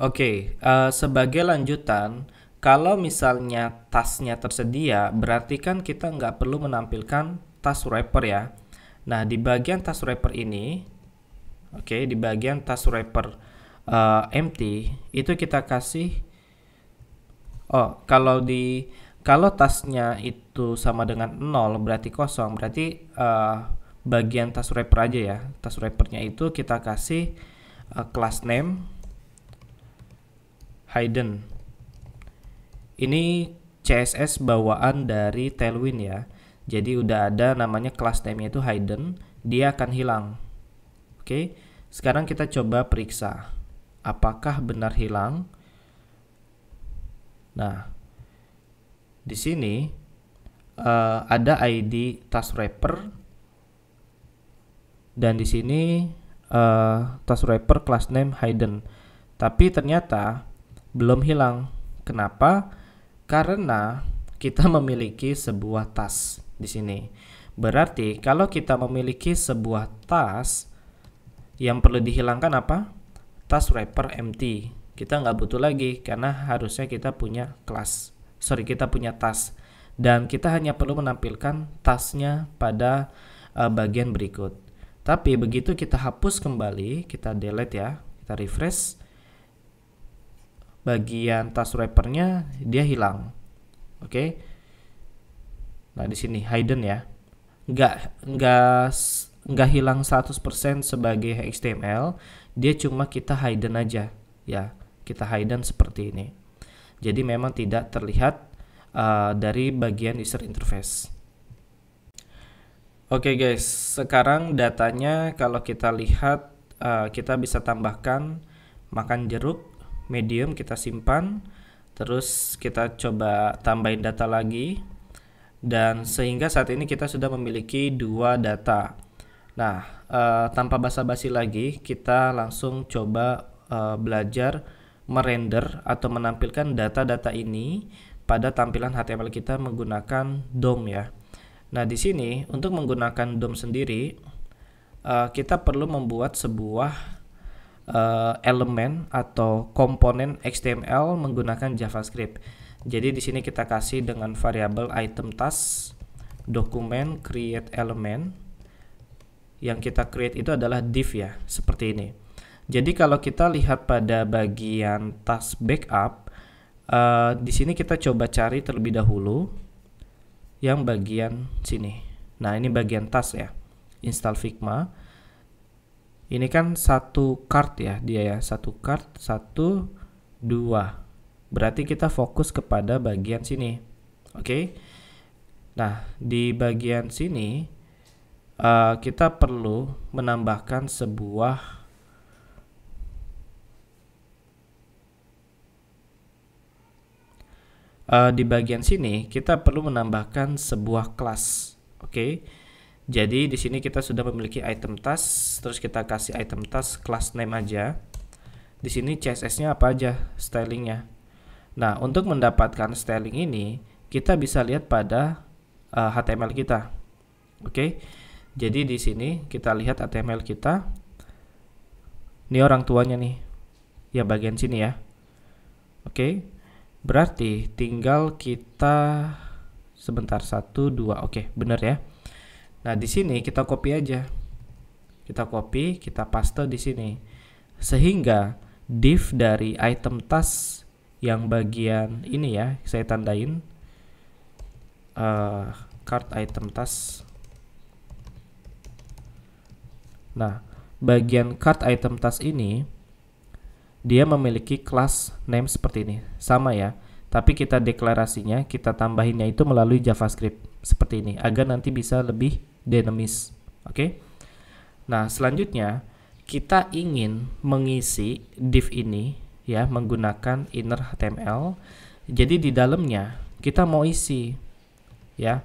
Oke, okay, uh, eh, sebagai lanjutan, kalau misalnya tasnya tersedia, berarti kan kita nggak perlu menampilkan tas wrapper ya. Nah, di bagian tas wrapper ini, oke, okay, di bagian tas wrapper uh, empty, itu kita kasih, oh, kalau di, kalau tasnya itu sama dengan nol, berarti kosong, berarti uh, bagian tas wrapper aja ya. Tas wrappernya itu kita kasih uh, class name, Haydn. Ini CSS bawaan dari Tailwind ya. Jadi udah ada namanya class name-nya itu Haydn, dia akan hilang. Oke. Sekarang kita coba periksa apakah benar hilang. Nah, di sini uh, ada ID task wrapper dan di sini uh, eh, task wrapper class name hidden. Tapi ternyata belum hilang. Kenapa? Karena kita memiliki sebuah tas di sini. Berarti kalau kita memiliki sebuah tas yang perlu dihilangkan apa? Tas wrapper empty. Kita nggak butuh lagi karena harusnya kita punya kelas. Sorry, kita punya tas. Dan kita hanya perlu menampilkan tasnya pada uh, bagian berikut. Tapi begitu kita hapus kembali, kita delete ya, kita refresh bagian tas wrappernya dia hilang. Oke. Okay? Nah, di sini hidden ya. Nggak nggak nggak hilang 100% sebagai HTML, dia cuma kita hidden aja ya. Kita hidden seperti ini. Jadi memang tidak terlihat uh, dari bagian user interface. Oke okay guys, sekarang datanya kalau kita lihat uh, kita bisa tambahkan makan jeruk medium kita simpan terus kita coba tambahin data lagi dan sehingga saat ini kita sudah memiliki dua data nah eh, tanpa basa-basi lagi kita langsung coba eh, belajar merender atau menampilkan data-data ini pada tampilan HTML kita menggunakan DOM ya nah di sini untuk menggunakan DOM sendiri eh, kita perlu membuat sebuah uh, elemen atau komponen HTML menggunakan JavaScript. Jadi di sini kita kasih dengan variabel item task dokumen create element yang kita create itu adalah div ya, seperti ini. Jadi kalau kita lihat pada bagian task backup uh, di sini kita coba cari terlebih dahulu yang bagian sini. Nah, ini bagian task ya. Install Figma ini kan satu card ya dia ya satu card satu dua berarti kita fokus kepada bagian sini oke okay? nah di bagian sini uh, kita perlu menambahkan sebuah uh, di bagian sini kita perlu menambahkan sebuah kelas oke okay? Jadi di sini kita sudah memiliki item tas, terus kita kasih item tas class name aja. Di sini CSS-nya apa aja stylingnya. Nah untuk mendapatkan styling ini kita bisa lihat pada uh, eh, HTML kita. Oke, okay? jadi di sini kita lihat HTML kita. Ini orang tuanya nih, ya bagian sini ya. Oke, okay? berarti tinggal kita sebentar satu dua. Oke, okay, benar ya. Nah, di sini kita copy aja. Kita copy, kita paste di sini. Sehingga div dari item tas yang bagian ini ya, saya tandain uh, card item tas. Nah, bagian card item tas ini dia memiliki class name seperti ini. Sama ya tapi kita deklarasinya kita tambahinnya itu melalui JavaScript seperti ini agar nanti bisa lebih dinamis. Oke. Okay? Nah, selanjutnya kita ingin mengisi div ini ya menggunakan inner HTML. Jadi di dalamnya kita mau isi ya.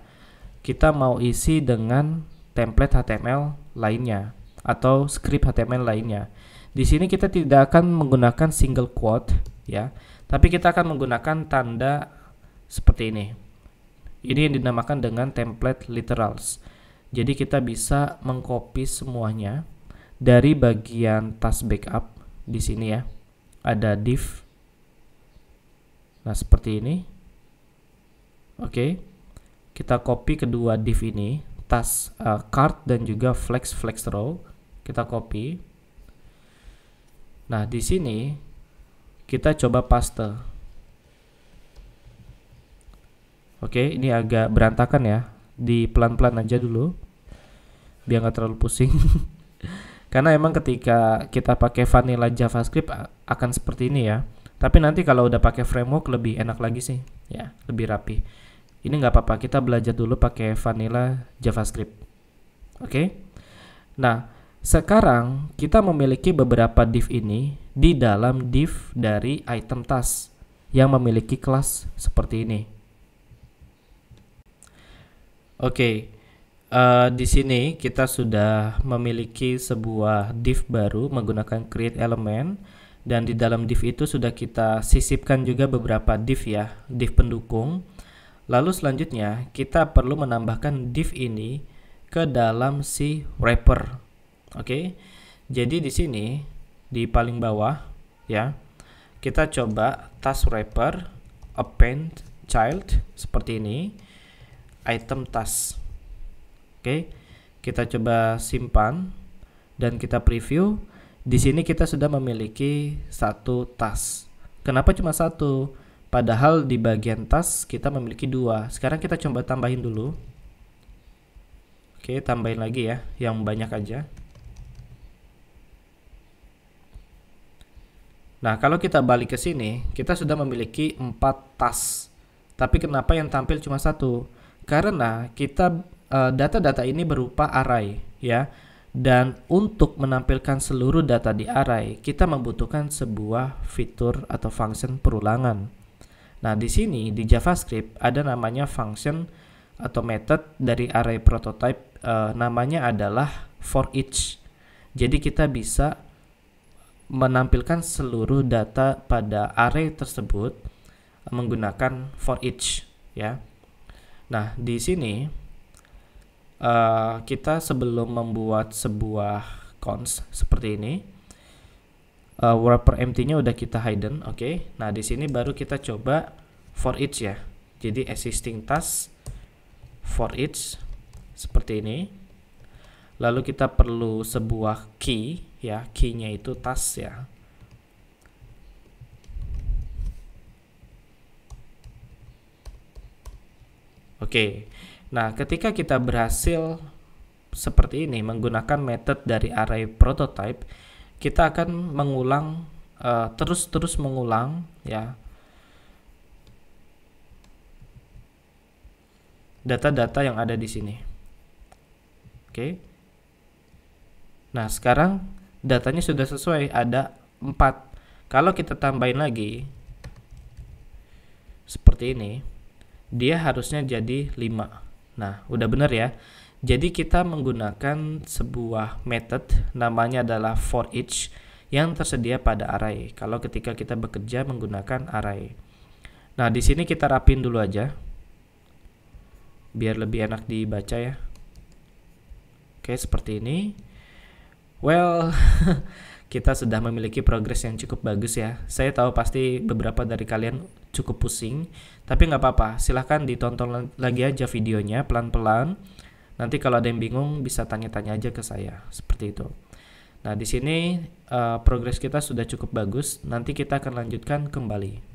Kita mau isi dengan template HTML lainnya atau script HTML lainnya. Di sini kita tidak akan menggunakan single quote ya, tapi kita akan menggunakan tanda seperti ini. Ini yang dinamakan dengan template literals. Jadi kita bisa mengcopy semuanya dari bagian task backup di sini ya. Ada div. Nah, seperti ini. Oke. Kita copy kedua div ini, task uh, card dan juga flex flex row. Kita copy. Nah, di sini kita coba paste. Oke, ini agak berantakan ya di pelan-pelan aja dulu biar nggak terlalu pusing karena emang ketika kita pakai vanilla javascript akan seperti ini ya tapi nanti kalau udah pakai framework lebih enak lagi sih ya lebih rapi ini nggak apa-apa kita belajar dulu pakai vanilla javascript oke okay? nah sekarang kita memiliki beberapa div ini di dalam div dari item task yang memiliki kelas seperti ini Oke, okay. uh, eh, di sini kita sudah memiliki sebuah div baru menggunakan create element dan di dalam div itu sudah kita sisipkan juga beberapa div ya, div pendukung. Lalu selanjutnya kita perlu menambahkan div ini ke dalam si wrapper. Oke. Okay? Jadi di sini di paling bawah ya, kita coba task wrapper append child seperti ini item tas. Oke, kita coba simpan dan kita preview. Di sini kita sudah memiliki satu tas. Kenapa cuma satu? Padahal di bagian tas kita memiliki dua. Sekarang kita coba tambahin dulu. Oke, tambahin lagi ya, yang banyak aja. Nah, kalau kita balik ke sini, kita sudah memiliki empat tas. Tapi kenapa yang tampil cuma satu? Karena kita eh, data-data uh, ini berupa array ya. Dan untuk menampilkan seluruh data di array, kita membutuhkan sebuah fitur atau function perulangan. Nah, di sini di JavaScript ada namanya function atau method dari array prototype uh, namanya adalah for each. Jadi kita bisa menampilkan seluruh data pada array tersebut menggunakan for each ya. Nah, di sini uh, kita sebelum membuat sebuah cons seperti ini, uh, wrapper empty-nya udah kita hidden, oke. Okay? Nah, di sini baru kita coba for each ya. Jadi existing task for each seperti ini. Lalu kita perlu sebuah key ya, key-nya itu task ya. Oke. Nah, ketika kita berhasil seperti ini menggunakan method dari array prototype, kita akan mengulang eh, terus-terus uh, mengulang ya data-data yang ada di sini. Oke. Nah, sekarang datanya sudah sesuai ada 4. Kalau kita tambahin lagi seperti ini, dia harusnya jadi 5. Nah, udah bener ya. Jadi kita menggunakan sebuah method namanya adalah for each yang tersedia pada array. Kalau ketika kita bekerja menggunakan array. Nah, di sini kita rapin dulu aja. Biar lebih enak dibaca ya. Oke, seperti ini. Well, kita sudah memiliki progres yang cukup bagus ya. Saya tahu pasti beberapa dari kalian cukup pusing, tapi nggak apa-apa. Silahkan ditonton lagi aja videonya pelan-pelan. Nanti kalau ada yang bingung bisa tanya-tanya aja ke saya, seperti itu. Nah, di sini uh, progres kita sudah cukup bagus. Nanti kita akan lanjutkan kembali.